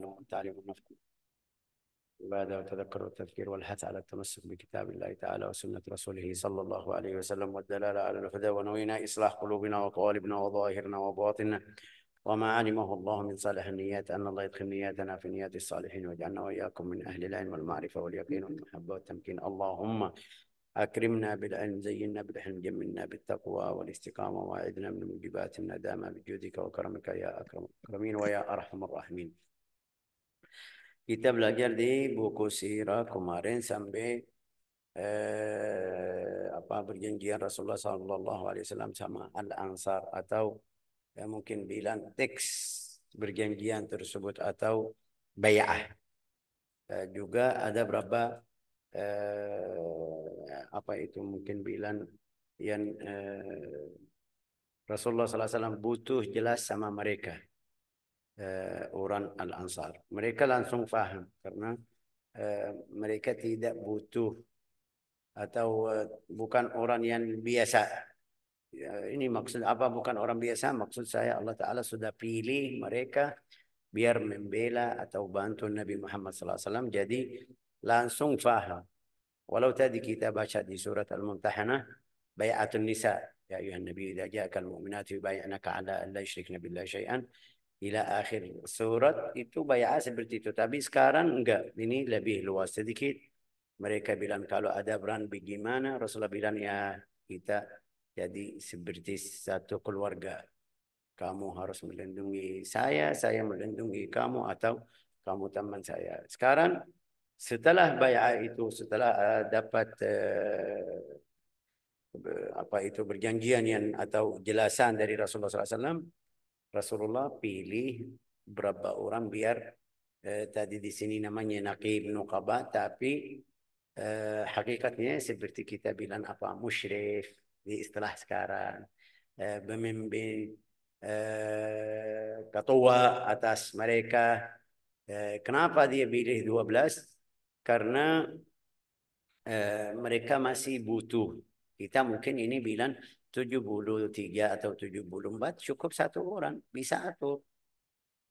والتعليم المفهوم عبادة وتذكر التذكير والحث على التمسك بكتاب الله تعالى وسنة رسوله صلى الله عليه وسلم والدلالة على الهدى ونوينا إصلاح قلوبنا وقوالبنا وظاهرنا وباطننا وما علمه الله من صالح النيات أن الله يدخل نياتنا في نيات الصالحين واجعلنا وإياكم من أهل العلم والمعرفة واليقين والمحبة والتمكين اللهم أكرمنا بالعلم زينا بالحلم جملنا بالتقوى والاستقامة وأعذنا من موجبات الندامة بجودك وكرمك يا أكرم الأكرمين ويا أرحم الراحمين Kita belajar di buku Sirah kemarin sampai eh, apa perjanjian Rasulullah Sallallahu Alaihi Wasallam sama Al Ansar atau ya, mungkin bilang teks perjanjian tersebut atau bayah. Eh, juga ada berapa eh, apa itu mungkin bilang yang eh, Rasulullah Sallallahu Alaihi Wasallam butuh jelas sama mereka. Eh, orang Al-Ansar. Mereka langsung faham karena eh, mereka tidak butuh atau eh, bukan orang yang biasa. Ya, ini maksud apa bukan orang biasa? Maksud saya Allah Ta'ala sudah pilih mereka biar membela atau bantu Nabi Muhammad Sallallahu Alaihi Wasallam. Jadi langsung faham. Walau tadi kita baca di surat Al-Mumtahanah, bayatul Nisa, Ya ayuhan Nabi, jika ja'akal mu'minat, Bayatnaka ala Allah yushrikna billahi syai'an, ila akhir surat itu bayar seperti itu. Tapi sekarang enggak. Ini lebih luas sedikit. Mereka bilang kalau ada peran bagaimana? Rasulullah bilang ya kita jadi seperti satu keluarga. Kamu harus melindungi saya, saya melindungi kamu atau kamu teman saya. Sekarang setelah bayar itu, setelah eh, dapat eh, apa itu perjanjian yang atau jelasan dari Rasulullah SAW, Rasulullah pilih berapa orang biar eh, tadi di sini namanya naqib nuqaba tapi eh, hakikatnya seperti kita bilang apa musyrif di istilah sekarang eh, pemimpin eh, ketua atas mereka eh, kenapa dia pilih 12 karena eh, mereka masih butuh kita mungkin ini bilang 73 atau 74 cukup satu orang bisa atur.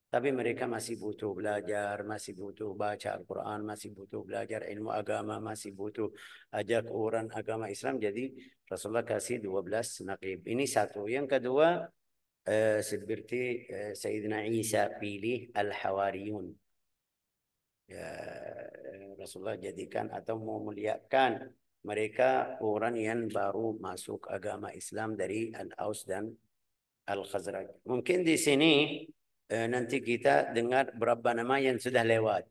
Tapi mereka masih butuh belajar, masih butuh baca Al-Quran, masih butuh belajar ilmu agama, masih butuh ajak orang agama Islam. Jadi Rasulullah kasih 12 naqib. Ini satu. Yang kedua eh, seperti eh, Sayyidina Isa pilih Al-Hawariyun. Ya, eh, Rasulullah jadikan atau memuliakan mereka orang yang baru masuk agama Islam dari Al-Aus dan Al-Khazraj. Mungkin di sini eh, nanti kita dengar berapa nama yang sudah lewat.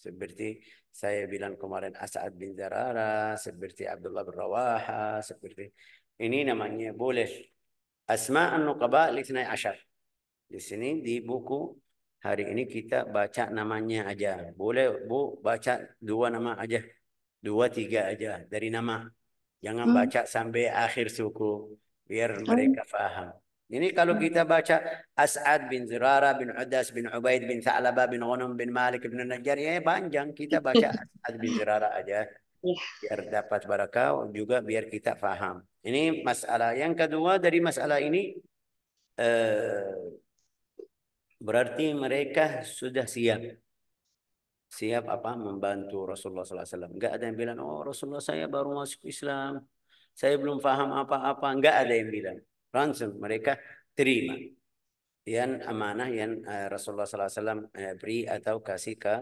Seperti saya bilang kemarin As'ad bin Zarara, seperti Abdullah bin Rawaha, seperti ini namanya boleh. Asma An-Nuqaba Lisnai Ashar. Di sini di buku hari ini kita baca namanya aja. Boleh bu baca dua nama aja dua tiga aja dari nama jangan hmm. baca sampai akhir suku biar hmm. mereka faham ini kalau hmm. kita baca As'ad bin Zurara bin Udas bin Ubaid bin Thalaba bin Ghanum bin Malik bin Najjar ya panjang kita baca As'ad bin Zurara aja iya. biar dapat barakah juga biar kita faham ini masalah yang kedua dari masalah ini eh, berarti mereka sudah siap siap apa membantu Rasulullah SAW. Enggak ada yang bilang, oh Rasulullah saya baru masuk Islam, saya belum paham apa-apa. Enggak ada yang bilang. Langsung mereka terima. Yang amanah yang eh, Rasulullah SAW eh, beri atau kasih ke,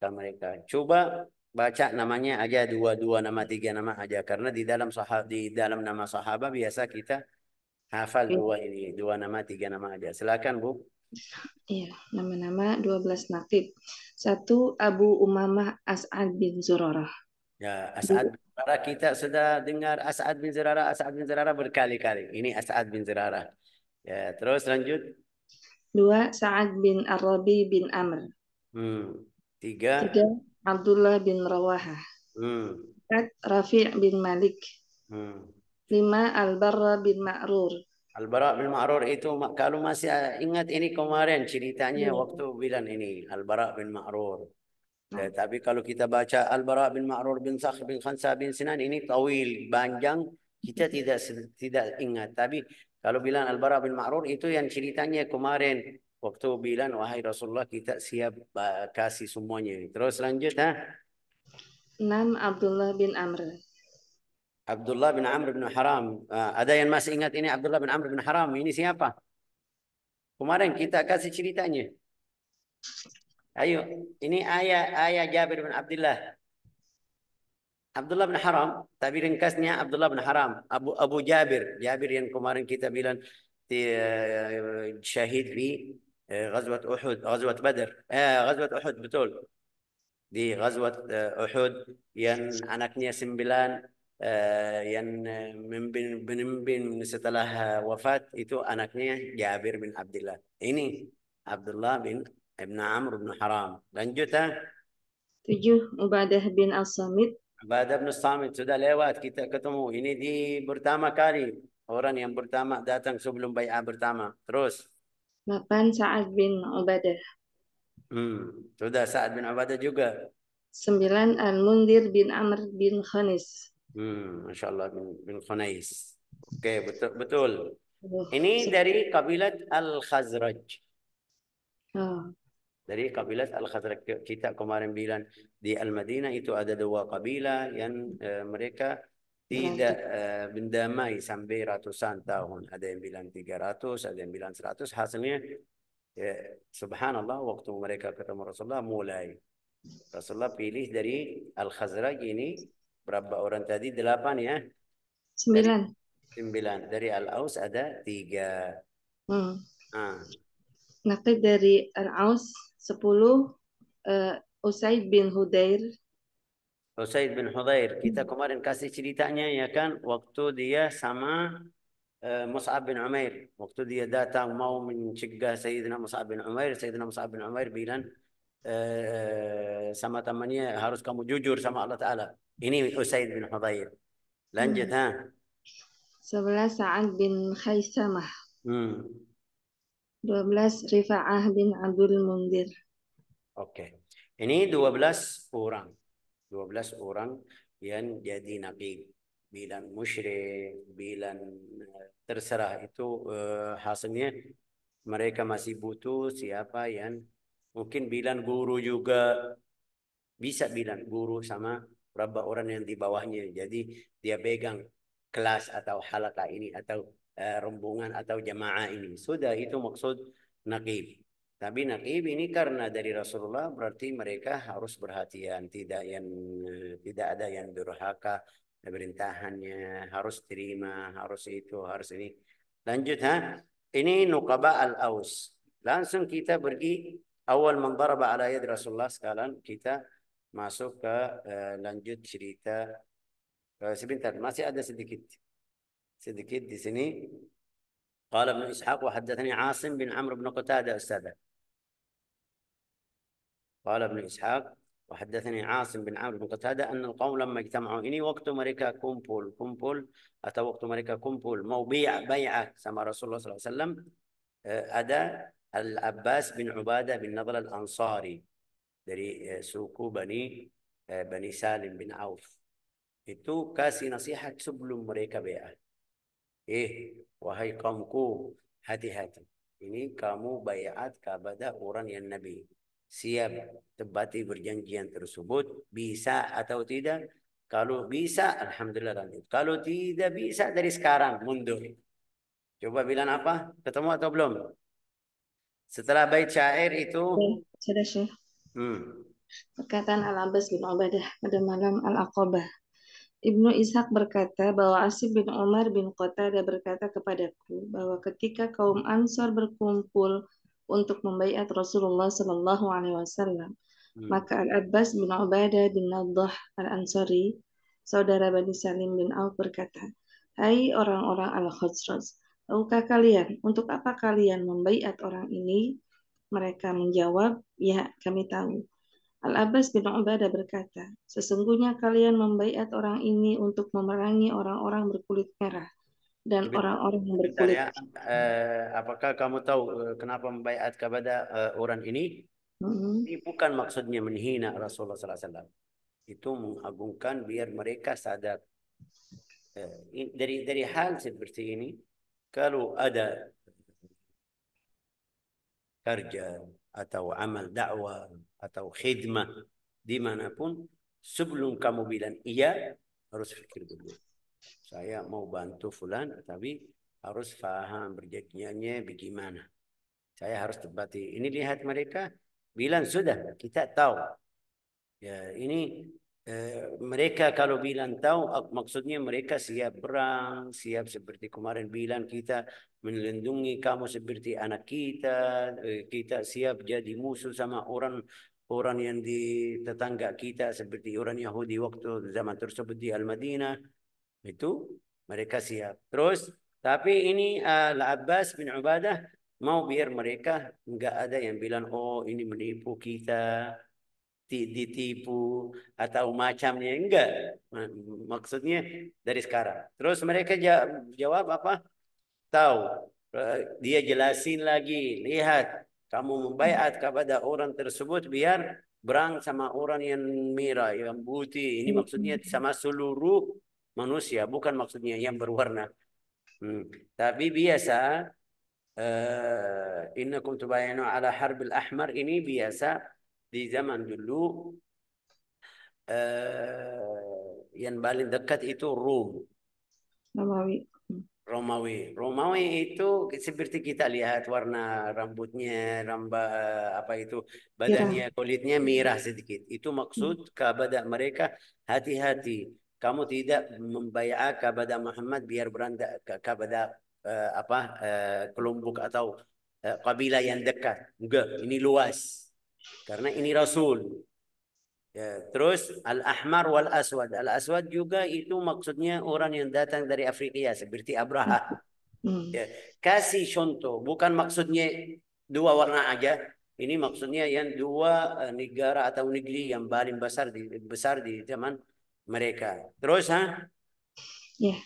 ke mereka. Coba baca namanya aja dua dua nama tiga nama aja karena di dalam sahab di dalam nama sahabat biasa kita hafal dua ini dua nama tiga nama aja silakan bu Iya, nama-nama 12 nakib. Satu Abu Umamah As'ad bin Zurarah. Ya, As'ad bin Zurarah kita sudah dengar As'ad bin Zurarah, As'ad bin Zurarah berkali-kali. Ini As'ad bin Zurarah. Ya, terus lanjut. Dua Sa'ad bin Ar-Rabi bin Amr. Hmm. Tiga. Tiga Abdullah bin Rawaha. Hmm. Empat Rafi' bin Malik. Hmm. Lima Al-Barra bin Ma'rur. Al-Bara bin Ma'rur itu kalau masih ah, ingat ini kemarin ceritanya hmm. waktu bilang ini Al-Bara bin Ma'rur. Hmm. Eh, tapi kalau kita baca Al-Bara bin Ma'rur bin Sakh bin Khansa bin Sinan ini tawil, panjang, kita tidak tidak ingat. Tapi kalau bilang Al-Bara bin Ma'rur itu yang ceritanya kemarin waktu bilang wahai Rasulullah kita siap kasih semuanya. Terus lanjut ha. 6 Abdullah bin Amr. Abdullah bin Amr bin Haram. Ah, ada yang masih ingat ini Abdullah bin Amr bin Haram? Ini siapa? Kemarin kita kasih ceritanya. Ayo, ini ayah ayah Jabir bin Abdullah. Abdullah bin Haram, tapi ringkasnya Abdullah bin Haram, Abu Abu Jabir, Jabir yang kemarin kita bilang di, uh, eh, syahid di uh, Ghazwat Uhud, Ghazwat Badr, eh, Ghazwat Uhud betul. Di Ghazwat uh, Uhud yang anaknya sembilan Eh, yang eh, memimpin, setelah eh, wafat itu anaknya Jabir bin Abdullah. Ini Abdullah bin Ibn Amr bin Haram. lanjutnya Tujuh Ubadah bin Al-Samit. Ubadah bin Al-Samit sudah lewat kita ketemu. Ini di pertama kali orang yang pertama datang sebelum bayar pertama. Terus. Lapan Sa'ad bin Ubadah. Hmm, sudah Sa'ad bin Ubadah juga. Sembilan Al-Mundir bin Amr bin Khonis Hmm, Masya Allah bin, bin Khunais. Oke, okay, betul. betul. Ini dari kabilat Al-Khazraj. Oh. Dari kabilat Al-Khazraj. Kita kemarin bilang di Al-Madinah itu ada dua kabilah yang uh, mereka tidak uh, eh, mai sampai ratusan tahun. Ada yang bilang 300, ada yang bilang 100. Hasilnya, ya, subhanallah, waktu mereka ketemu Rasulullah mulai. Rasulullah pilih dari Al-Khazraj ini Berapa orang tadi? Delapan ya? Sembilan. Dari, sembilan. Dari Al-Aus ada tiga. Hmm. Ah. dari Al-Aus sepuluh. Uh, Usaid bin Hudair. Usaid bin Hudair. Kita kemarin kasih ceritanya ya kan. Waktu dia sama uh, Mus'ab bin Umair. Waktu dia datang mau mencegah Sayyidina Mus'ab bin Umair. Sayyidina Mus'ab bin Umair bilang eh, sama temannya harus kamu jujur sama Allah Ta'ala. Ini Usaid bin Hudayr. Lanjut hmm. ha. Sebelas Sa'ad bin Khaisamah. Hmm. belas Rifa'ah bin Abdul Mundir. Oke. Okay. Ini dua belas orang. Dua belas orang yang jadi nabi bilang musyrik, bilang eh, terserah itu uh, hasilnya mereka masih butuh siapa yang Mungkin bilang guru juga bisa bilang guru sama berapa orang yang di bawahnya. Jadi dia pegang kelas atau halaka ini atau uh, rombongan atau jamaah ini. Sudah itu maksud naqib. Tapi naqib ini karena dari Rasulullah berarti mereka harus berhatian, tidak yang eh, tidak ada yang durhaka perintahannya, harus terima, harus itu, harus ini. Lanjut ha. Ini nukaba al-aus. Langsung kita pergi Awal mengdaraba ala yad Rasulullah sekalian kita masuk ke uh, lanjut cerita uh, sebentar masih ada sedikit sedikit di sini قال ابن إسحاق وحدثني عاصم بن عمرو بن قتادة أستاذة قال ابن إسحاق وحدثني عاصم بن عمرو بن قتادة أن القوم لما اجتمعوا إني وقت مريكا كومبول كومبول أتى وقت مريكا كومبول موبيع بيعة سما رسول الله صلى الله عليه وسلم آه، ادى Al-Abbas bin Ubadah bin Nadal Al-Ansari dari eh, suku Bani eh, Bani Salim bin Auf. Itu kasih nasihat sebelum mereka bayar Eh, wahai kaumku, hati-hati. Ini kamu bayat kepada orang yang Nabi. Siap tebati perjanjian tersebut, bisa atau tidak. Kalau bisa, Alhamdulillah lanjut. Kalau tidak bisa, dari sekarang mundur. Coba bilang apa? Ketemu atau belum? Setelah bait syair itu sudah sih Hmm. Perkataan Al-Abbas bin Ubadah pada malam Al-Aqabah. Ibnu Ishaq berkata bahwa Asib bin Umar bin ada berkata kepadaku bahwa ketika kaum Ansor berkumpul untuk membaiat Rasulullah Shallallahu Alaihi Wasallam, hmm. maka Al Abbas bin Ubadah bin Nadhah Al Ansari, saudara Bani Salim bin Auf berkata, Hai orang-orang Al Khazraj, Tahukah kalian, untuk apa kalian membaiat orang ini? Mereka menjawab, ya kami tahu. Al-Abbas bin Ubadah berkata, sesungguhnya kalian membaiat orang ini untuk memerangi orang-orang berkulit merah dan orang-orang yang berkulit. ya, eh, apakah kamu tahu eh, kenapa membaiat kepada eh, orang ini? Mm-hmm. Ini bukan maksudnya menghina Rasulullah SAW. Itu mengagungkan biar mereka sadar. Eh, dari dari hal seperti ini kalau ada kerja atau amal dakwah atau khidmah dimanapun sebelum kamu bilang iya harus pikir dulu saya mau bantu fulan tapi harus faham berjadinya bagaimana saya harus tepati ini lihat mereka bilang sudah kita tahu ya ini Eh, mereka kalau bilang tahu maksudnya mereka siap perang siap seperti kemarin bilang kita melindungi kamu seperti anak kita eh, kita siap jadi musuh sama orang orang yang di tetangga kita seperti orang Yahudi waktu zaman tersebut di Al-Madinah itu mereka siap terus tapi ini eh, Al-Abbas bin Ubadah mau biar mereka nggak ada yang bilang oh ini menipu kita ditipu atau macamnya enggak maksudnya dari sekarang terus mereka jawab apa tahu eh, dia jelasin lagi lihat kamu membayar kepada orang tersebut biar berang sama orang yang merah yang putih ini maksudnya sama seluruh manusia bukan maksudnya yang berwarna hmm. tapi biasa uh, innakum tubayinu ala harbil ahmar ini biasa di zaman dulu uh, yang paling dekat itu Rom. Romawi. Romawi. Romawi itu seperti kita lihat warna rambutnya, ramba eh, apa itu badannya, kulitnya merah sedikit. Itu maksud hmm. kepada mereka hati-hati. Kamu tidak membayar kepada Muhammad biar beranda kepada uh, apa uh, kelompok atau uh, kabilah yang dekat. Enggak, ini luas. Karena ini Rasul. Ya, terus Al-Ahmar wal Aswad. Al-Aswad juga itu maksudnya orang yang datang dari Afrika seperti Abraha. Hmm. Ya, kasih contoh, bukan maksudnya dua warna aja. Ini maksudnya yang dua eh, negara atau negeri yang paling besar di besar di zaman mereka. Terus ha? Ya.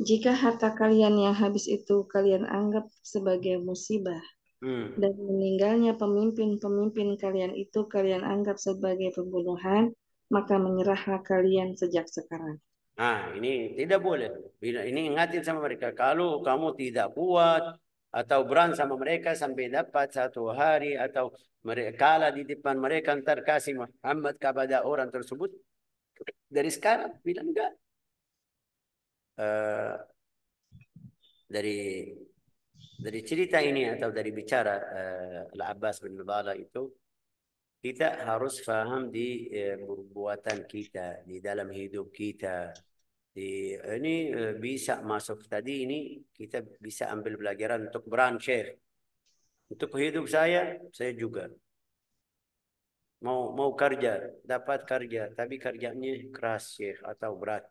Jika harta kalian yang habis itu kalian anggap sebagai musibah, Hmm. dan meninggalnya pemimpin-pemimpin kalian itu kalian anggap sebagai pembunuhan, maka menyerahlah kalian sejak sekarang. Nah, ini tidak boleh. ini ingatin sama mereka, kalau kamu tidak kuat atau berang sama mereka sampai dapat satu hari atau mereka kalah di depan mereka ntar kasih Muhammad kepada orang tersebut dari sekarang bilang enggak uh, dari dari cerita ini atau dari bicara uh, eh, Al-Abbas bin Mubala itu kita harus faham di uh, perbuatan kita di dalam hidup kita di eh, ini uh, bisa masuk tadi ini kita bisa ambil pelajaran untuk beran untuk hidup saya saya juga mau mau kerja dapat kerja tapi kerjanya keras Syekh atau berat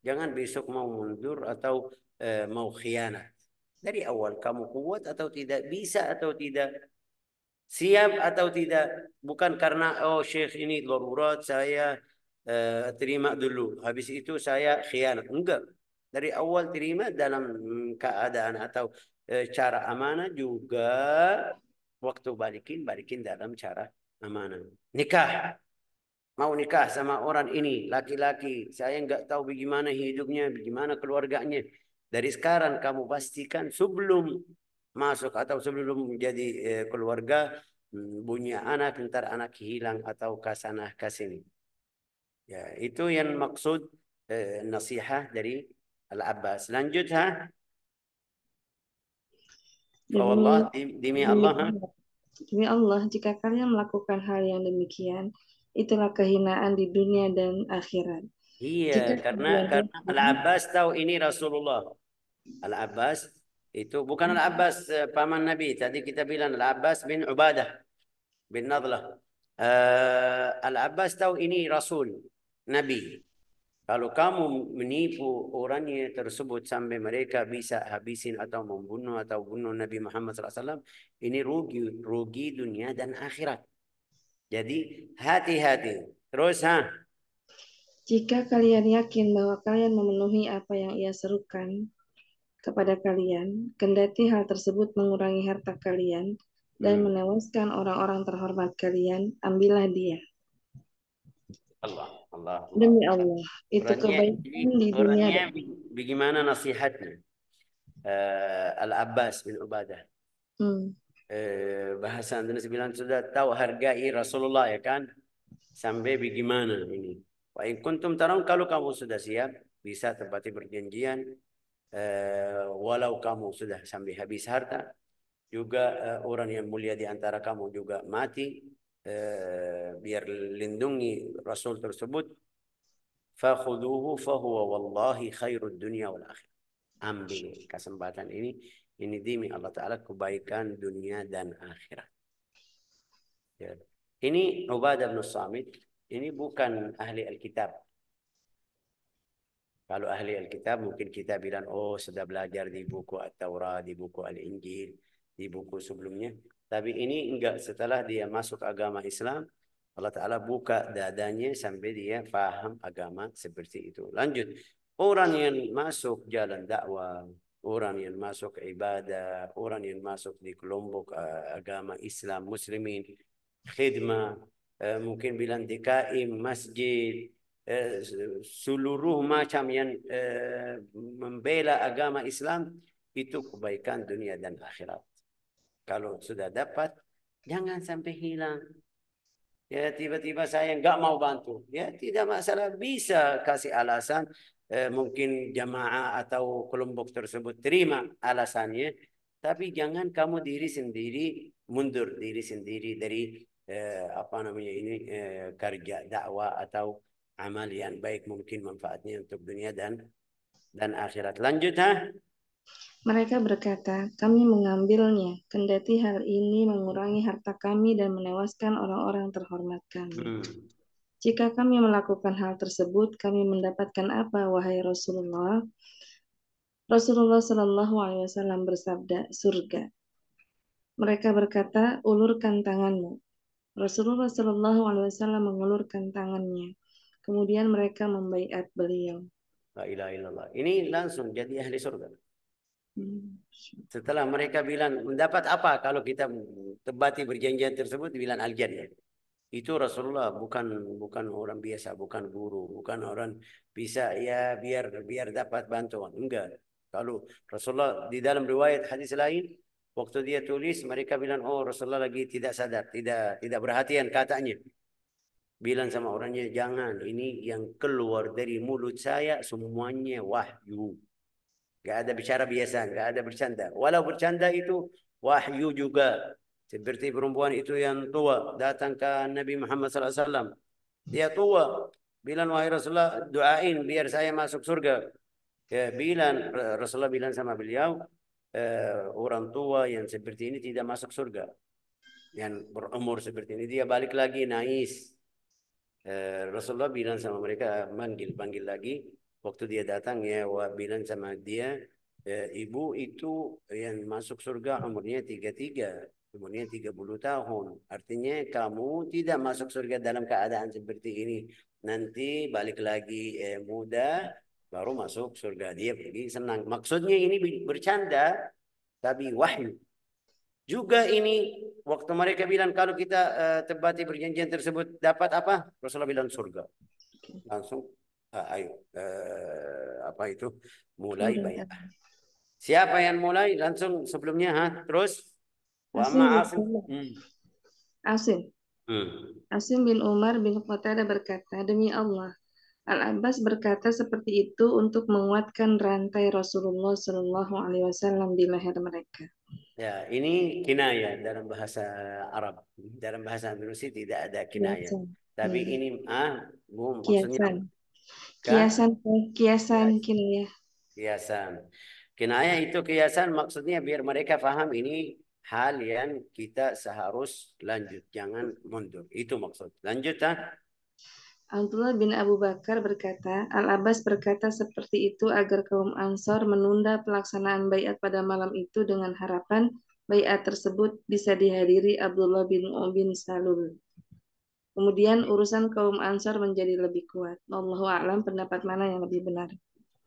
jangan besok mau mundur atau uh, mau khianat dari awal kamu kuat atau tidak bisa atau tidak siap atau tidak bukan karena oh syekh ini darurat saya uh, terima dulu habis itu saya khianat enggak dari awal terima dalam hmm, keadaan atau eh, cara amanah juga waktu balikin balikin dalam cara amanah nikah mau nikah sama orang ini laki-laki saya nggak tahu bagaimana hidupnya bagaimana keluarganya dari sekarang kamu pastikan sebelum masuk atau sebelum jadi eh, keluarga punya hmm, anak ntar anak hilang atau kasanah kasini. Ya, itu yang maksud eh, nasihat dari Al-Abbas. ha demi Allah, demi Allah. Demi Allah, jika kalian melakukan hal yang demikian, itulah kehinaan di dunia dan akhirat. Iya, jika karena karena Al-Abbas tahu ini Rasulullah. Al Abbas itu bukan hmm. Al Abbas eh, paman Nabi. Tadi kita bilang Al Abbas bin Ubadah bin Nadlah. Uh, eh, Al Abbas tahu ini Rasul Nabi. Kalau kamu menipu orangnya tersebut sampai mereka bisa habisin atau membunuh atau bunuh Nabi Muhammad SAW, ini rugi, rugi dunia dan akhirat. Jadi hati-hati. Terus ha. Jika kalian yakin bahwa kalian memenuhi apa yang ia serukan, kepada kalian, kendati hal tersebut mengurangi harta kalian dan hmm. menewaskan orang-orang terhormat kalian, ambillah dia. Allah, Allah. Allah. Demi Allah, itu kebaikan di dunia. Bagaimana nasihatnya? Uh, Al-Abbas bin Ubadah. Hmm. Uh, bahasa Indonesia bilang sudah tahu hargai Rasulullah ya kan? Sampai bagaimana ini? Wa in kuntum tarawun kalau kamu sudah siap bisa tempati perjanjian Eh, walau kamu sudah sampai habis harta, juga uh, orang yang mulia di antara kamu juga mati, uh, biar lindungi Rasul tersebut. Fakhuduhu fahuwa wallahi khairud dunia wal akhir. Ambil kesempatan ini. Ini demi Allah Ta'ala kebaikan dunia dan akhirat. Ya. Ini Ubadah bin Samit. Ini bukan ahli Alkitab. Kalau ahli Alkitab mungkin kita bilang, oh sudah belajar di buku At-Taurat, di buku Al-Injil, di buku sebelumnya. Tapi ini enggak setelah dia masuk agama Islam, Allah Ta'ala buka dadanya sampai dia paham agama seperti itu. Lanjut, orang yang masuk jalan dakwah, orang yang masuk ibadah, orang yang masuk di kelompok uh, agama Islam, muslimin, khidmah, uh, mungkin bilang dikaim masjid, Eh, seluruh macam yang eh, membela agama Islam itu kebaikan dunia dan akhirat. Kalau sudah dapat, jangan sampai hilang. Ya tiba-tiba saya nggak mau bantu. Ya tidak masalah bisa kasih alasan eh, mungkin jamaah atau kelompok tersebut terima alasannya. Tapi jangan kamu diri sendiri mundur diri sendiri dari eh, apa namanya ini eh, kerja dakwah atau amal yang baik mungkin manfaatnya untuk dunia dan dan akhirat. Lanjut ha. Mereka berkata, kami mengambilnya, kendati hal ini mengurangi harta kami dan menewaskan orang-orang terhormat kami. Hmm. Jika kami melakukan hal tersebut, kami mendapatkan apa, wahai Rasulullah? Rasulullah Shallallahu Alaihi Wasallam bersabda, surga. Mereka berkata, ulurkan tanganmu. Rasulullah Shallallahu Alaihi Wasallam mengulurkan tangannya. Kemudian mereka membaiat beliau. La ilaha illallah. Ini langsung jadi ahli surga. Hmm. Setelah mereka bilang mendapat apa kalau kita tebati perjanjian tersebut bilang al Itu Rasulullah bukan bukan orang biasa, bukan guru, bukan orang bisa ya biar biar dapat bantuan. Enggak. Kalau Rasulullah di dalam riwayat hadis lain waktu dia tulis mereka bilang oh Rasulullah lagi tidak sadar, tidak tidak berhatian. katanya bilang sama orangnya jangan ini yang keluar dari mulut saya semuanya wahyu gak ada bicara biasa gak ada bercanda walau bercanda itu wahyu juga seperti perempuan itu yang tua datang ke Nabi Muhammad SAW dia tua bilang wahai Rasulullah doain biar saya masuk surga ya, bilang Rasulullah bilang sama beliau eh, orang tua yang seperti ini tidak masuk surga yang berumur seperti ini dia balik lagi nais Eh, Rasulullah bilang sama mereka manggil panggil lagi waktu dia datang ya wa bilang sama dia e, ibu itu yang masuk surga umurnya tiga tiga umurnya 30 tahun artinya kamu tidak masuk surga dalam keadaan seperti ini nanti balik lagi eh, muda baru masuk surga dia pergi senang maksudnya ini bercanda tapi wahyu juga ini waktu mereka bilang kalau kita uh, eh, tebati perjanjian tersebut dapat apa? Rasulullah bilang surga. Langsung uh, ayo uh, apa itu mulai bayar. Siapa yang mulai langsung sebelumnya ha? Terus wa asim hmm. Asim. Hmm. Asim bin Umar bin Qatadah berkata, demi Allah, Al-Abbas berkata seperti itu untuk menguatkan rantai Rasulullah Shallallahu Alaihi Wasallam di leher mereka. Ya, ini kinaya dalam bahasa Arab. Dalam bahasa Indonesia tidak ada iya, kinaya. Tapi hmm. ini ah, Bu maksudnya kiasan kan? kiasan kinaya. Eh, kiasan. Kinaya itu kiasan maksudnya biar mereka paham ini hal yang kita seharus lanjut, jangan mundur. Itu maksud. Lanjut ah. Abdullah bin Abu Bakar berkata, Al-Abbas berkata seperti itu agar kaum Ansor menunda pelaksanaan bayat pada malam itu dengan harapan bayat tersebut bisa dihadiri Abdullah bin Um bin Salul. Kemudian urusan kaum Ansor menjadi lebih kuat. Allahu a'lam pendapat mana yang lebih benar?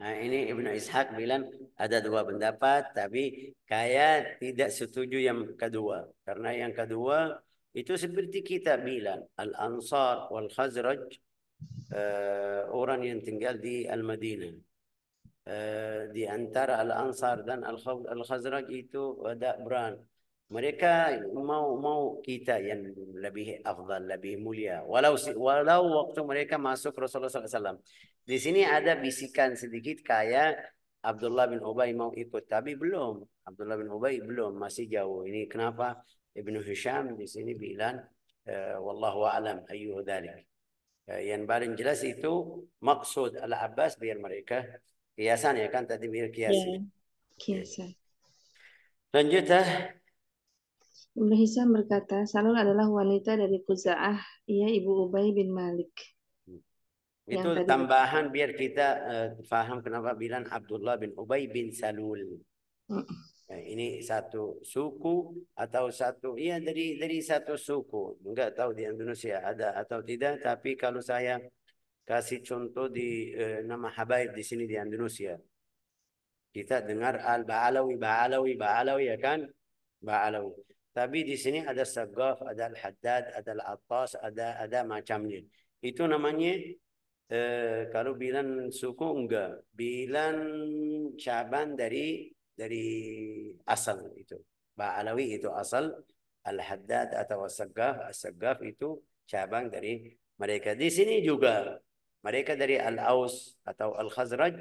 Nah, ini Ibnu Ishaq bilang ada dua pendapat, tapi kaya tidak setuju yang kedua. Karena yang kedua itu seperti kita bilang, Al-Ansar wal Khazraj Eh, orang yang tinggal di Al-Madinah. Eh, di antara Al-Ansar dan Al-Khazraj itu ada perang. Mereka mau mau kita yang lebih afdal, lebih mulia. Walau walau waktu mereka masuk Rasulullah SAW. Di sini ada bisikan sedikit kayak Abdullah bin Ubay mau ikut, tapi belum. Abdullah bin Ubay belum, masih jauh. Ini kenapa Ibnu Hisham di sini bilang, uh, wallahu a'lam ayyuhu dhalik. Ya, yang paling jelas itu maksud Al-Abbas biar mereka kiasan ya kan tadi biar kiasan. Iya, yeah. Kiasan. Lanjut ya. Ibnu Hisam berkata, Salul adalah wanita dari Kuza'ah, ia ibu Ubay bin Malik. Hmm. Itu yang tambahan biar kita uh, faham kenapa bilang Abdullah bin Ubay bin Salul. Nah, ini satu suku atau satu iya dari dari satu suku. Enggak tahu di Indonesia ada atau tidak, tapi kalau saya kasih contoh di eh, nama habaib di sini di Indonesia. Kita dengar al-Ba'alawi, Ba'alawi, Ba'alawi ya kan? Ba'alawi. Tapi di sini ada Sagaf, ada Al-Haddad, ada Al-Attas, ada ada macamnya. Itu namanya eh, kalau bilang suku enggak, bilang cabang dari dari asal itu. Ba'alawi itu asal, Al-Haddad atau As-Saggaf, itu cabang dari mereka. Di sini juga mereka dari Al-Aus atau Al-Khazraj,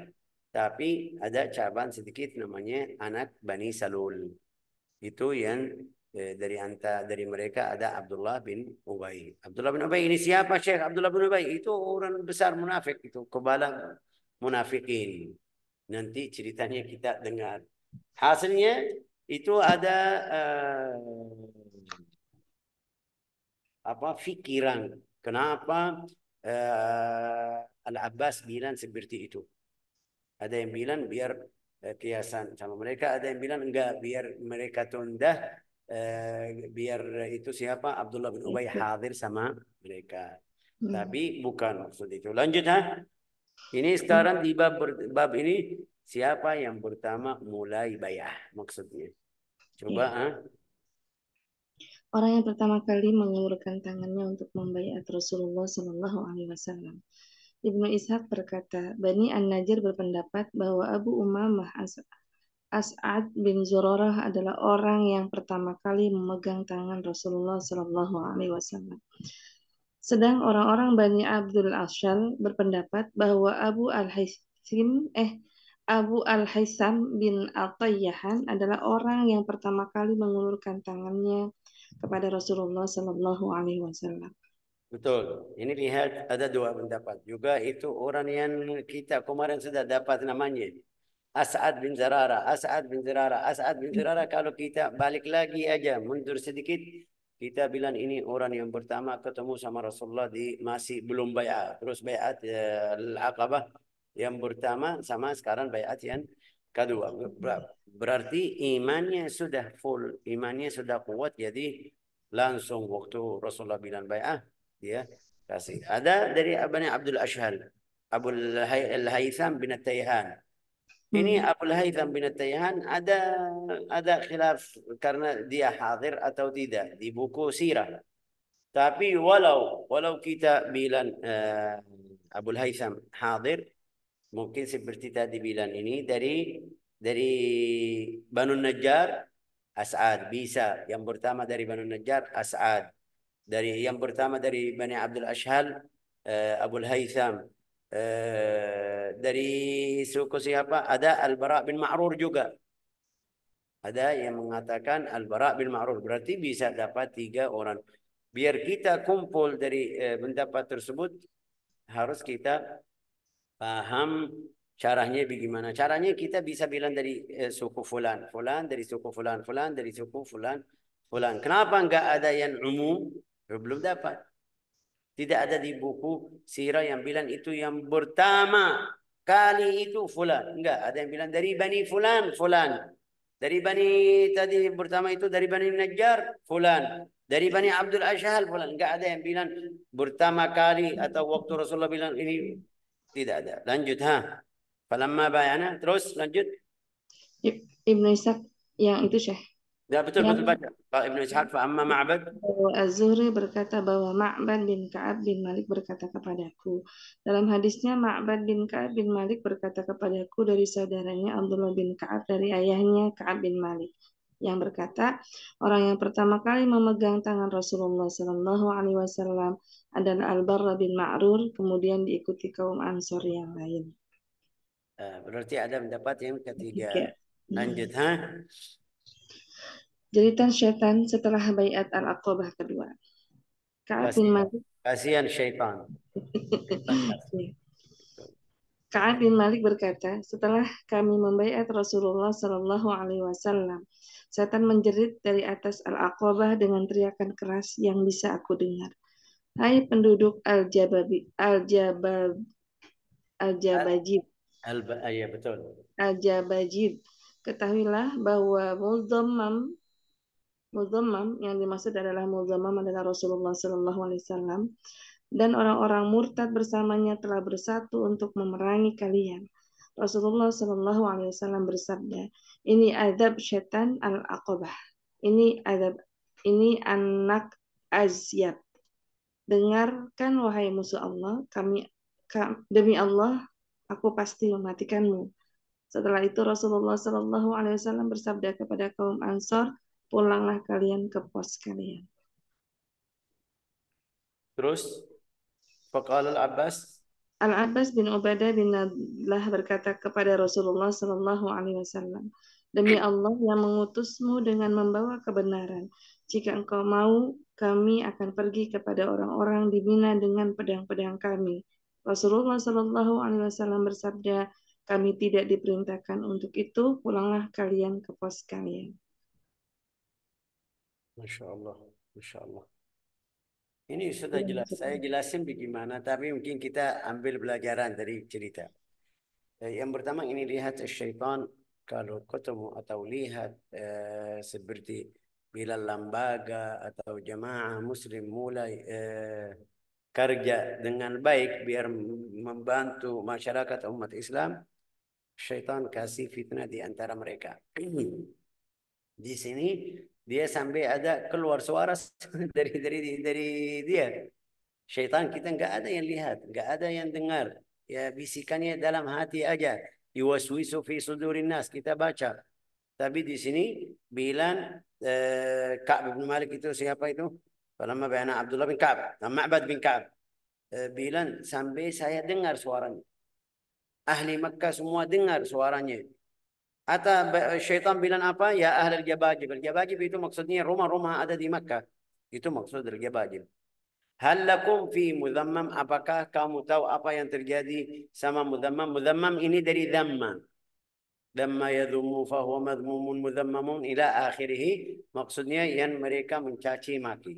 tapi ada cabang sedikit namanya anak Bani Salul. Itu yang eh, dari anta dari mereka ada Abdullah bin Ubay. Abdullah bin Ubay ini siapa Syekh Abdullah bin Ubay? Itu orang besar munafik itu, kebala munafikin. Nanti ceritanya kita dengar. Hasilnya itu ada uh, apa pikiran kenapa uh, eh, Al Abbas bilang seperti itu. Ada yang bilang biar uh, kiasan sama mereka, ada yang bilang enggak biar mereka tunda uh, biar itu siapa Abdullah bin Ubay hadir sama mereka. Hmm. Tapi bukan maksud itu. Lanjut ha. Ini sekarang di bab bab ini Siapa yang pertama mulai bayah maksudnya? Coba ya. Orang yang pertama kali mengulurkan tangannya untuk membayar Rasulullah Shallallahu Alaihi Wasallam. Ibnu Ishaq berkata, Bani An-Najir berpendapat bahwa Abu Umamah As'ad bin Zurarah adalah orang yang pertama kali memegang tangan Rasulullah Shallallahu Alaihi Wasallam. Sedang orang-orang Bani Abdul Ashal berpendapat bahwa Abu Al-Haisim eh Abu Al-Haisam bin Al-Tayyahan adalah orang yang pertama kali mengulurkan tangannya kepada Rasulullah Sallallahu Alaihi Wasallam. Betul. Ini lihat ada dua pendapat. Juga itu orang yang kita kemarin sudah dapat namanya. As'ad bin Zarara, As'ad bin Zarara, As'ad bin Zarara. Kalau kita balik lagi aja, mundur sedikit. Kita bilang ini orang yang pertama ketemu sama Rasulullah di masih belum bayat. Terus bayat eh, Al-Aqabah. Yang pertama sama sekarang bayat yang kedua. Berarti imannya sudah full, imannya sudah kuat. Jadi langsung waktu Rasulullah bilang bayat, dia kasih. Ada dari abangnya Abdul Ashhal, Abu Al-Haytham bin Tayhan. Ini hmm. Abu Al-Haytham bin Tayhan ada ada khilaf karena dia hadir atau tidak di buku sirah. Tapi walau walau kita bilang uh, eh, Abu Al-Haytham hadir, mungkin seperti tadi bilang ini dari dari Banu Najjar As'ad bisa yang pertama dari Banu Najjar As'ad dari yang pertama dari Bani Abdul Ashhal uh, Abul Haytham uh, dari suku siapa ada Al-Bara bin Ma'rur juga ada yang mengatakan Al-Bara bin Ma'rur berarti bisa dapat tiga orang biar kita kumpul dari uh, tersebut harus kita paham caranya bagaimana. Caranya kita bisa bilang dari eh, suku fulan, fulan dari suku fulan, fulan dari suku fulan, fulan. Kenapa enggak ada yang umum? Belum dapat. Tidak ada di buku sirah yang bilang itu yang pertama kali itu fulan. Enggak, ada yang bilang dari Bani fulan, fulan. Dari Bani tadi pertama itu dari Bani Najjar, fulan. Dari Bani Abdul Ashhal, fulan. Enggak ada yang bilang pertama kali atau waktu Rasulullah bilang ini tidak ada. Lanjut ha. Falamma bayana terus lanjut. Ibnu Ishaq yang itu Syekh. Ya betul yang, betul baca. Ibnu Ishaq fa amma Ma'bad. Az-Zuhri berkata bahwa Ma'bad bin Ka'ab bin Malik berkata kepadaku. Dalam hadisnya Ma'bad bin Ka'ab bin Malik berkata kepadaku dari saudaranya Abdullah bin Ka'ab dari ayahnya Ka'ab bin Malik yang berkata, orang yang pertama kali memegang tangan Rasulullah Shallallahu Alaihi Wasallam adalah Al-Barra bin Ma'rur, kemudian diikuti kaum Ansor yang lain. Ah, berarti ada mendapat yang ketiga. ketiga. Lanjut, ha? Jeritan syaitan setelah bayat al-aqabah kedua. Kasihan syaitan. Kaab bin Malik berkata, setelah kami membayar Rasulullah Shallallahu Alaihi Wasallam, setan menjerit dari atas Al-Aqabah dengan teriakan keras yang bisa aku dengar. Hai penduduk Al-Jababi, Al-Jabab, Al-Jabajib. Al, al ya betul. Al-Jabajib. Ketahuilah bahwa Muldhammam Muldhammam yang dimaksud adalah Muldhammam adalah Rasulullah Shallallahu Alaihi Wasallam dan orang-orang murtad bersamanya telah bersatu untuk memerangi kalian. Rasulullah Shallallahu Alaihi Wasallam bersabda, ini adab setan al aqabah Ini adab, ini anak azyab. Dengarkan wahai musuh Allah, kami demi Allah aku pasti mematikanmu. Setelah itu Rasulullah Shallallahu Alaihi Wasallam bersabda kepada kaum Ansor, pulanglah kalian ke pos kalian. Terus Faqala al-Abbas Al-Abbas bin Ubadah bin Nadlah berkata kepada Rasulullah Shallallahu alaihi wasallam, "Demi Allah yang mengutusmu dengan membawa kebenaran, jika engkau mau, kami akan pergi kepada orang-orang di Mina dengan pedang-pedang kami." Rasulullah Shallallahu alaihi wasallam bersabda, "Kami tidak diperintahkan untuk itu, pulanglah kalian ke pos kalian." Masya Allah, Masya Allah. Ini sudah iya, jelas. Saya jelasin bagaimana, tapi mungkin kita ambil pelajaran dari cerita. Eh, yang pertama ini lihat syaitan kalau ketemu atau lihat eh, seperti bila lembaga atau jamaah muslim mulai eh, kerja dengan baik biar membantu masyarakat umat Islam, syaitan kasih fitnah di antara mereka. di sini dia sampai ada keluar suara dari dari dari dia. Syaitan kita nggak ada yang lihat, nggak ada yang dengar. Ya bisikannya dalam hati aja. yuwaswisu fi sudurin nas kita baca. Tapi di sini bilang eh, Ka'b bin Malik itu siapa itu? Falamma ba'ana Abdullah bin Ka'b, eh, Ma'bad bin Ka'b. Eh, bilang sampai saya dengar suaranya. Ahli Mekah semua dengar suaranya. Ata syaitan bilang apa? Ya al jabajib. Al-jabajib itu maksudnya rumah-rumah ada di Makkah. Itu maksud al-jabajib. Hal lakum fi mudhammam. Apakah kamu tahu apa yang terjadi sama mudhammam? Mudhammam ini dari dhamma. Dhamma yadhumu fahuwa madhumumun mudhammamun ila akhirihi. Maksudnya yang mereka mencaci maki.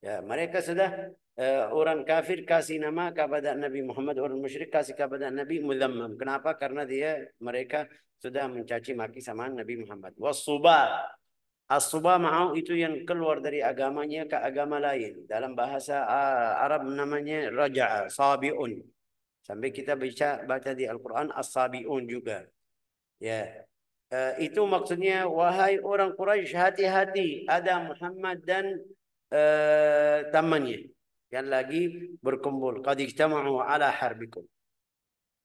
Ya, mereka sudah uh, orang kafir kasih nama kepada Nabi Muhammad. Orang musyrik kasih kepada Nabi mudhammam. Kenapa? Karena dia mereka sudah mencaci maki sama Nabi Muhammad. Wasubah. As-subah ma'au itu yang keluar dari agamanya ke agama lain. Dalam bahasa ah, Arab namanya raja'a, sabi'un. Sampai kita baca, baca di Al-Quran as-sabi'un juga. Ya. Eh, itu maksudnya, wahai orang Quraisy hati-hati ada Muhammad dan uh, eh, tamannya. Yang lagi berkumpul. Qad ala harbikum.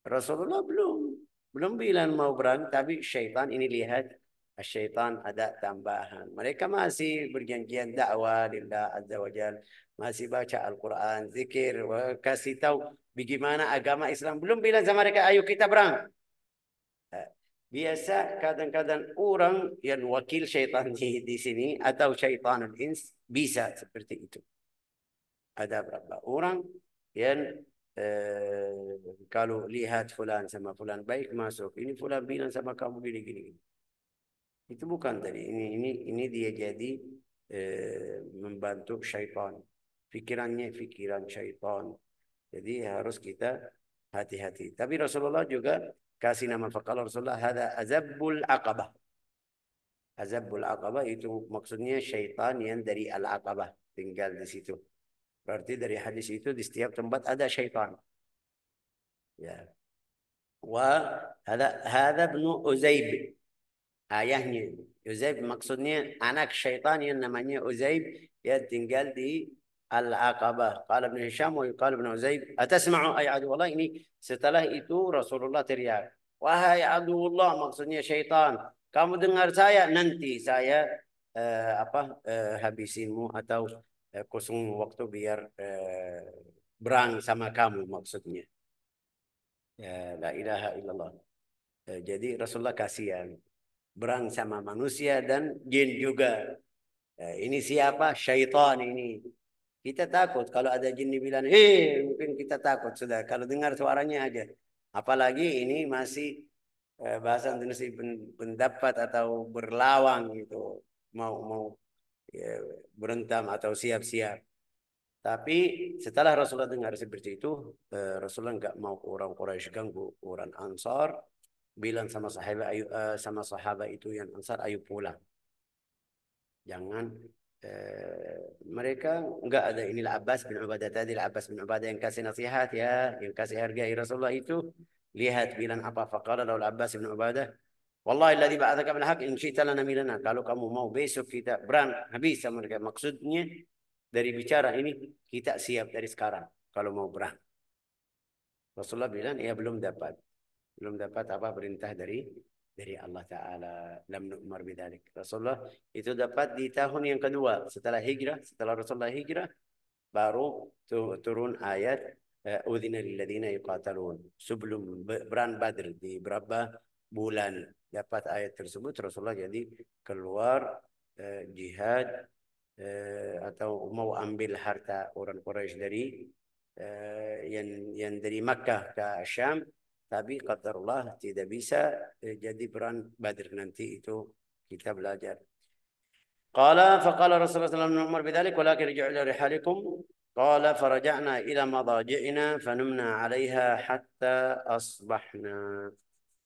Rasulullah belum belum bilang mau berang, tapi syaitan ini lihat ah, syaitan ada tambahan. Mereka masih berjanjian dakwah lillah azza wa Masih baca Al-Quran, zikir, kasih tahu bagaimana agama Islam. Belum bilang sama mereka, ayo kita berang. Eh, biasa kadang-kadang orang yang wakil syaitan di, di sini atau syaitan ins bisa seperti itu. Ada berapa orang yang Eh, kalau lihat fulan sama fulan baik masuk ini fulan bilang sama kamu gini gini, itu bukan dari ini ini ini dia jadi eh, membantu syaitan pikirannya pikiran syaitan jadi harus kita hati-hati tapi Rasulullah juga kasih nama fakal Rasulullah ada azabul aqabah azabul aqabah itu maksudnya syaitan yang dari al aqabah tinggal di situ تقدر يحدث يتود استياب تنبط هذا شيطان يا. وهذا هذا ابن أزيب آيهني آه، أزيب مقصودني أناك شيطان إنما يعني ني أزيب يتنقل دي العقبة قال ابن هشام ويقال ابن أزيب أتسمع أي عدو الله إني ستله إتو رسول الله ترياك وهي عدو الله مقصودني شيطان كم دنغر سايا ننتي سايا أه أبا أه حبيسينمو أتو eh, kosong waktu biar eh, berang sama kamu maksudnya. Ya, la ilaha illallah. Eh, jadi Rasulullah kasihan. Berang sama manusia dan jin juga. Eh, ini siapa? Syaitan ini. Kita takut kalau ada jin bilang, eh mungkin kita takut sudah. Kalau dengar suaranya aja. Apalagi ini masih eh, bahasa Indonesia pendapat atau berlawang gitu. Mau mau ya, berentam atau siap-siap. Hmm. Tapi setelah Rasulullah dengar seperti itu, eh, Rasulullah nggak mau orang Quraisy ganggu orang Ansar, bilang sama sahabat ayo eh, sama sahabat itu yang Ansar ayo pulang. Jangan eh, mereka nggak ada ini Abbas bin Ubadah tadi Abbas bin Ubadah yang kasih nasihat ya, yang kasih harga Rasulullah itu lihat bilang apa fakar Abbas bin Ubadah Wallahi alladhi ba'athaka bil haqq in syi'ta lanamilana. Kalau kamu mau besok kita berang habis sama mereka. Maksudnya dari bicara ini kita siap dari sekarang kalau mau berang. Rasulullah bilang Ia belum dapat. Belum dapat apa perintah dari dari Allah Ta'ala. Lam nu'mar bidalik. Rasulullah itu dapat di tahun yang kedua. Setelah hijrah, setelah Rasulullah hijrah. Baru turun ayat. Eh, Udhina lilladina yuqatalun. Sebelum berang badr. Di berapa bulan dapat ayat tersebut Rasulullah jadi keluar eh, jihad eh, atau mau ambil harta orang Quraisy dari eh, yang yang dari Makkah ke Syam tapi qadarullah tidak bisa eh, jadi peran Badr nanti itu kita belajar. Qala faqala Rasulullah sallallahu alaihi wasallam bidzalik walakin rji'u ila rihalikum قال فرجعنا إلى مضاجعنا فنمنا عليها حتى أصبحنا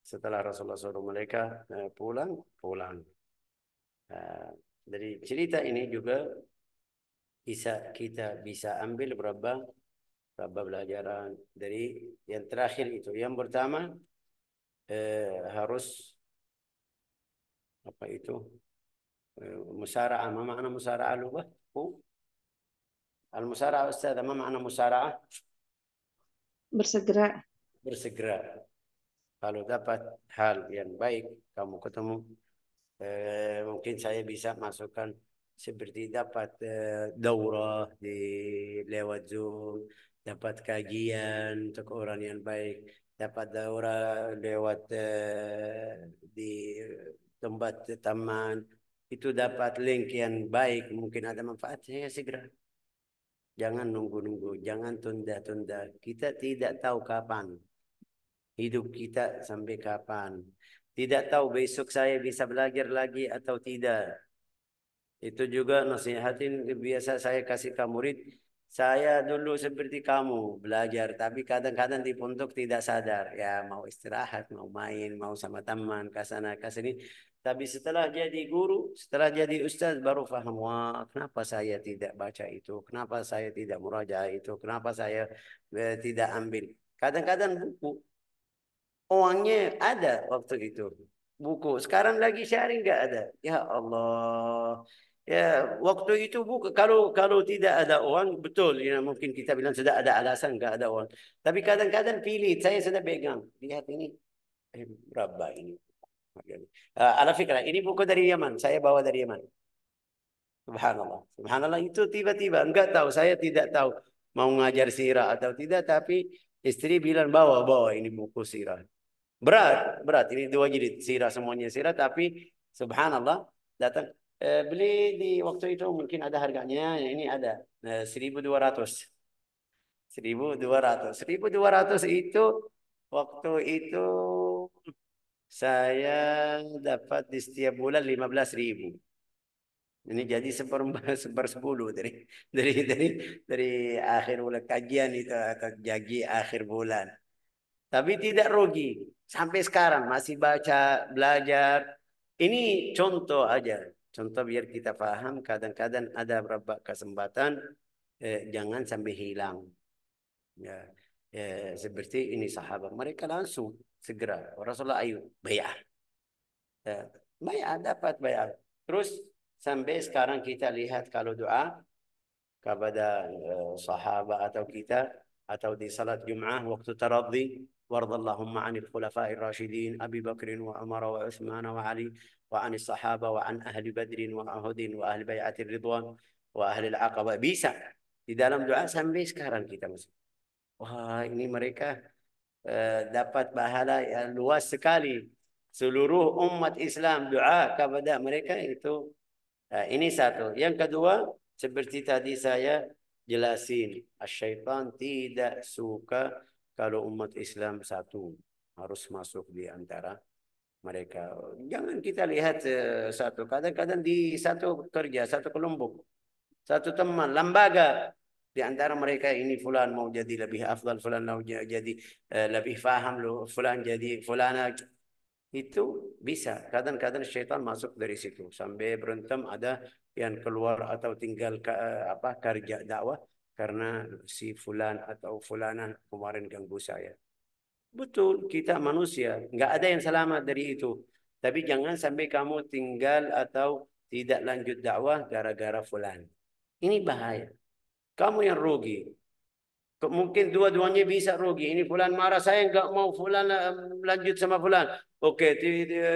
setelah Rasulullah suruh mereka eh, pulang, pulang. Eh, dari cerita ini juga bisa kita bisa ambil berapa berapa pelajaran dari yang terakhir itu. Yang pertama eh, harus apa itu eh, musara'ah. Apa makna musara'ah lugah? Al-musara'ah Ustaz, apa makna musara'ah? Bersegera. Bersegera. Kalau dapat hal yang baik, kamu ketemu, eh, mungkin saya bisa masukkan seperti dapat eh, daurah di lewat Zoom, dapat kajian untuk orang yang baik, dapat daurah lewat eh, di tempat taman, itu dapat link yang baik, mungkin ada manfaatnya ya segera. Jangan nunggu-nunggu, jangan tunda-tunda. Kita tidak tahu kapan. Hidup kita sampai kapan? Tidak tahu besok saya bisa belajar lagi atau tidak. Itu juga nasihatin biasa saya kasih ke murid. Saya dulu seperti kamu belajar, tapi kadang-kadang di pondok tidak sadar. Ya mau istirahat, mau main, mau sama teman, ke sana, ke sini. Tapi setelah jadi guru, setelah jadi ustaz baru faham, wah kenapa saya tidak baca itu, kenapa saya tidak muraja itu, kenapa saya eh, tidak ambil. Kadang-kadang buku Uangnya ada waktu itu. Buku. Sekarang lagi sharing nggak ada. Ya Allah. Ya, waktu itu buku kalau kalau tidak ada uang betul ya mungkin kita bilang sudah ada alasan nggak ada uang. Tapi kadang-kadang pilih saya sudah pegang. Lihat ini eh, berapa ini. Uh, eh, ala fikra ini buku dari Yaman. Saya bawa dari Yaman. Subhanallah. Subhanallah itu tiba-tiba enggak tahu saya tidak tahu mau ngajar sirah atau tidak tapi istri bilang bawa bawa ini buku sirah. Berat, berat. Ini dua jilid sirah semuanya sirah tapi subhanallah datang e, beli di waktu itu mungkin ada harganya ini ada seribu eh, seribu dua dua ratus ratus seribu dua ratus itu waktu itu saya dapat di setiap bulan lima belas ribu Ini jadi seperempat sepuluh dari dari dari dari akhir bulan kajian itu atau jadi akhir bulan. Tapi tidak rugi. Sampai sekarang masih baca, belajar. Ini contoh aja. Contoh biar kita paham. Kadang-kadang ada beberapa kesempatan. Eh, jangan sampai hilang. Ya, eh, seperti ini sahabat. Mereka langsung segera. Rasulullah ayo bayar. Ya, bayar dapat bayar. Terus sampai sekarang kita lihat kalau doa kepada eh, sahabat atau kita atau di salat Jumat ah, waktu taradhi وارض اللهم عن الخلفاء الراشدين أبي بكر وعمر وعثمان وعلي وعن الصحابة وعن أهل بدر وأهد وأهل بيعة الرضوان وأهل العقبة بيسا di dalam doa sampai sekarang kita masih wah ini mereka eh, dapat pahala yang luas sekali seluruh umat Islam doa kepada mereka itu eh, ini satu yang kedua seperti tadi saya jelasin syaitan tidak suka kalau umat Islam satu harus masuk di antara mereka. Jangan kita lihat eh, satu. Kadang-kadang di satu kerja, satu kelompok, satu teman, lembaga. Di antara mereka ini fulan mau jadi lebih afdal, fulan mau jadi eh, lebih faham, fulan jadi fulana. Itu bisa. Kadang-kadang syaitan masuk dari situ. Sampai berantem ada yang keluar atau tinggal ke, eh, apa kerja dakwah karena si fulan atau fulanan kemarin ganggu saya. Betul, kita manusia. Nggak ada yang selamat dari itu. Tapi jangan sampai kamu tinggal atau tidak lanjut dakwah gara-gara fulan. Ini bahaya. Kamu yang rugi. Mungkin dua-duanya bisa rugi. Ini fulan marah, saya nggak mau fulan eh, lanjut sama fulan. Oke,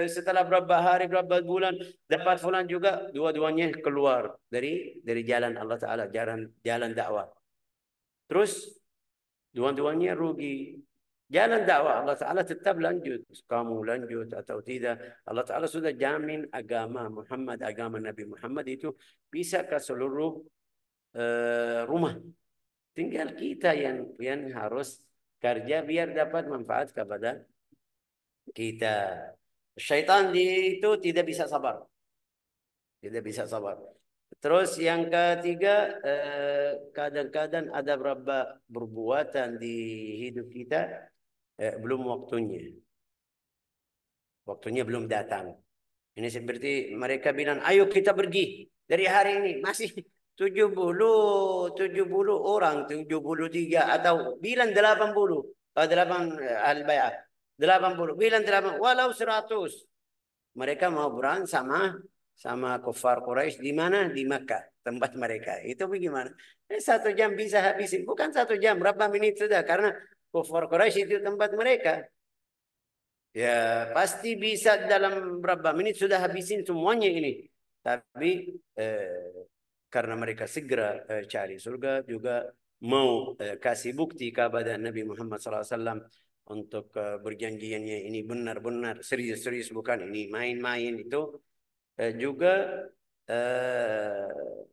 setelah berapa hari, berapa bulan dapat fulan juga, dua-duanya keluar dari dari jalan Allah Taala, jalan jalan dakwah. Terus dua-duanya rugi. Jalan dakwah Allah Taala tetap lanjut. Kamu lanjut atau tidak, Allah Taala sudah jamin agama Muhammad, agama Nabi Muhammad itu bisa ke seluruh uh, rumah Tinggal kita yang yang harus kerja biar dapat manfaat kepada kita. Syaitan itu tidak bisa sabar. Tidak bisa sabar. Terus yang ketiga, eh, kadang-kadang eh, ada beberapa perbuatan di hidup kita eh, belum waktunya. Waktunya belum datang. Ini seperti mereka bilang, ayo kita pergi dari hari ini. Masih 70, 70 orang, 73 atau bilang 80. Oh, 8 al delapan 80. Eh, bilang 8. Walau 100. Mereka mau berang sama sama kufar Quraisy di mana? Di Makkah, tempat mereka. Itu bagaimana? Eh, satu jam bisa habisin. Bukan satu jam, berapa menit sudah. Karena kufar Quraisy itu tempat mereka. Ya, pasti bisa dalam berapa menit sudah habisin semuanya ini. Tapi eh, karena mereka segera eh, cari surga juga mau eh, kasih bukti kepada Nabi Muhammad SAW untuk eh, berjanjiannya ini benar-benar serius-serius bukan ini main-main itu eh, juga eh,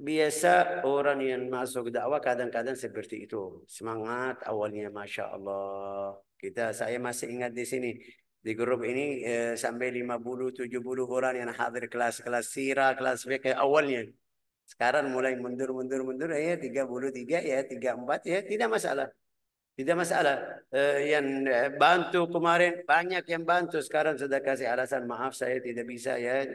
biasa orang yang masuk dakwah kadang-kadang seperti itu semangat awalnya masya Allah kita saya masih ingat di sini di grup ini eh, sampai 50-70 orang yang hadir kelas-kelas sirah, kelas fikih awalnya. Sekarang mulai mundur-mundur-mundur eh, ya 33 ya 34 ya tidak masalah. Tidak masalah. Eh, yang eh, bantu kemarin banyak yang bantu sekarang sudah kasih alasan maaf saya tidak bisa ya.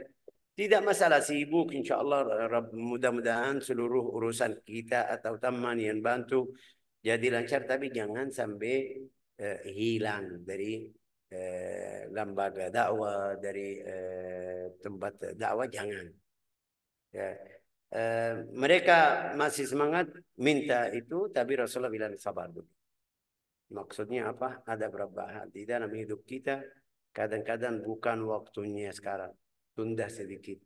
Tidak masalah sibuk insyaallah mudah-mudahan seluruh urusan kita atau teman yang bantu jadi lancar tapi jangan sampai hilang dari Eh, lembaga dakwah dari eh, tempat dakwah jangan ya eh, mereka masih semangat minta itu tapi Rasulullah bilang sabar dulu maksudnya apa ada berapa hal di dalam hidup kita kadang-kadang bukan waktunya sekarang tunda sedikit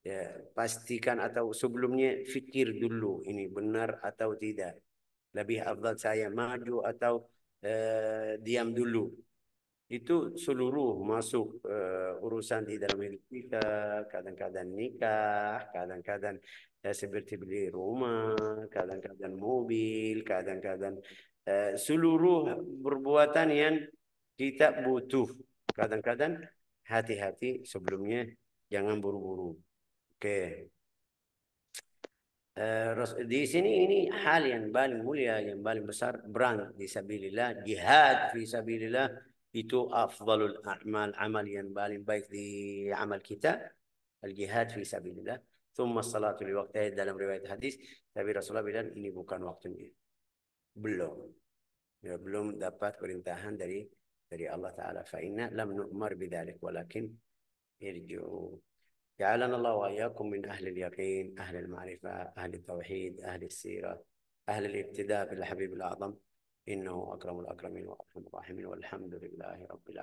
ya pastikan atau sebelumnya fikir dulu ini benar atau tidak lebih afdal saya maju atau eh, diam dulu itu seluruh masuk uh, urusan di dalam hidup kita kadang-kadang nikah kadang-kadang ya seperti beli rumah kadang-kadang mobil kadang-kadang uh, seluruh perbuatan yang kita butuh kadang-kadang hati-hati sebelumnya jangan buru-buru oke okay. uh, di sini ini hal yang paling mulia yang paling besar berang di sabillillah jihad di sabillillah itu afdalul a'mal amal yang paling baik di amal kita al-jihad fi sabilillah thumma salatu li waqtiha dalam riwayat hadis tapi Rasulullah bilang ini bukan waktunya belum ya, belum dapat perintahan dari dari Allah taala fa inna lam nu'mar bidzalik walakin irji'u جعلنا الله وإياكم من أهل اليقين أهل المعرفة أهل التوحيد أهل السيرة أهل الابتداء بالحبيب الأعظم إنه أكرم الأكرمين وأرحم الراحمين والحمد لله رب العالمين